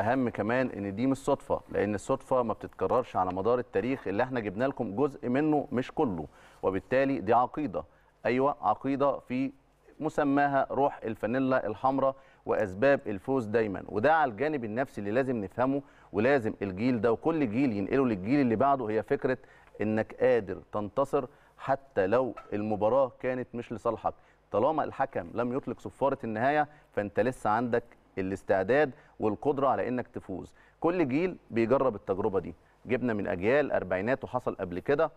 والاهم كمان ان دي مش صدفه لان الصدفه ما بتتكررش على مدار التاريخ اللي احنا جبنا لكم جزء منه مش كله وبالتالي دي عقيده ايوه عقيده في مسماها روح الفانيلا الحمراء واسباب الفوز دايما وده على الجانب النفسي اللي لازم نفهمه ولازم الجيل ده وكل جيل ينقله للجيل اللي بعده هي فكره انك قادر تنتصر حتى لو المباراه كانت مش لصالحك طالما الحكم لم يطلق صفاره النهايه فانت لسه عندك الاستعداد والقدره على انك تفوز كل جيل بيجرب التجربه دي جبنا من اجيال اربعينات وحصل قبل كده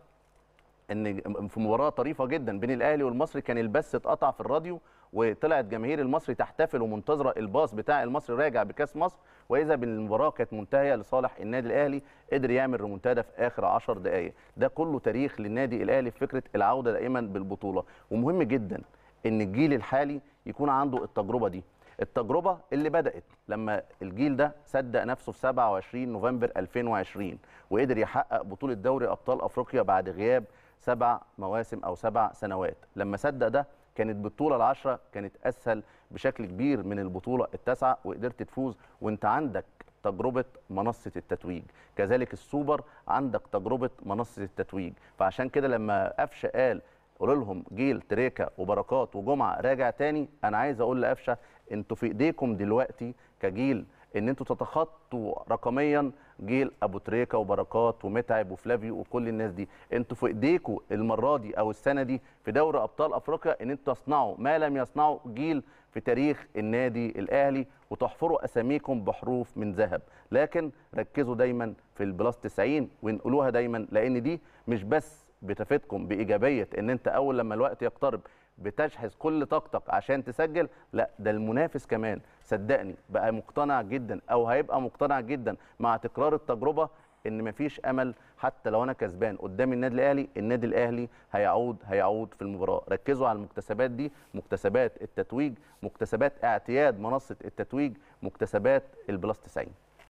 ان في مباراه طريفه جدا بين الاهلي والمصري كان البث اتقطع في الراديو وطلعت جماهير المصري تحتفل ومنتظره الباص بتاع المصري راجع بكاس مصر واذا بالمباراه كانت منتهيه لصالح النادي الاهلي قدر يعمل ريمونتادا في اخر 10 دقائق ده كله تاريخ للنادي الاهلي في فكره العوده دائما بالبطوله ومهم جدا ان الجيل الحالي يكون عنده التجربه دي التجربه اللي بدات لما الجيل ده صدق نفسه في 27 نوفمبر 2020 وقدر يحقق بطوله دوري ابطال افريقيا بعد غياب سبع مواسم او سبع سنوات لما صدق ده كانت بطوله العشره كانت اسهل بشكل كبير من البطوله التاسعه وقدرت تفوز وانت عندك تجربه منصه التتويج كذلك السوبر عندك تجربه منصه التتويج فعشان كده لما قفشه قال قولوا لهم جيل تريكا وبركات وجمعه راجع تاني انا عايز اقول لقفشه انتوا في ايديكم دلوقتي كجيل ان انتوا تتخطوا رقميا جيل ابو تريكه وبركات ومتعب وفلافيو وكل الناس دي انتوا في ايديكم المره دي او السنه دي في دوري ابطال افريقيا ان انتوا تصنعوا ما لم يصنعوا جيل في تاريخ النادي الاهلي وتحفروا اساميكم بحروف من ذهب لكن ركزوا دايما في البلاس 90 ونقولوها دايما لان دي مش بس بتفيدكم بايجابيه ان انت اول لما الوقت يقترب بتجهز كل طاقتك عشان تسجل لا ده المنافس كمان صدقني بقى مقتنع جدا او هيبقى مقتنع جدا مع تكرار التجربه ان مفيش امل حتى لو انا كسبان قدام النادي الاهلي النادي الاهلي هيعود هيعود في المباراه ركزوا على المكتسبات دي مكتسبات التتويج مكتسبات اعتياد منصه التتويج مكتسبات البلاس 90